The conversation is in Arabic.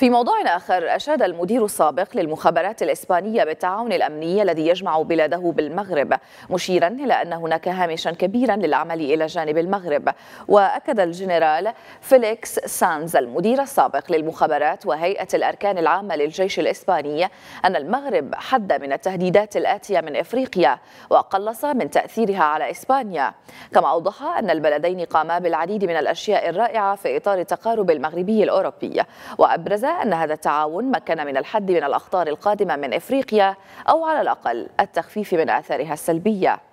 في موضوع آخر أشاد المدير السابق للمخابرات الإسبانية بالتعاون الأمني الذي يجمع بلاده بالمغرب مشيرا إلى أن هناك هامشا كبيرا للعمل إلى جانب المغرب وأكد الجنرال فيليكس سانز المدير السابق للمخابرات وهيئة الأركان العامة للجيش الإسباني أن المغرب حد من التهديدات الآتية من إفريقيا وقلص من تأثيرها على إسبانيا كما أوضح أن البلدين قاما بالعديد من الأشياء الرائعة في إطار التقارب المغربي الأوروبي وأبرز أن هذا التعاون مكن من الحد من الأخطار القادمة من إفريقيا أو على الأقل التخفيف من آثارها السلبية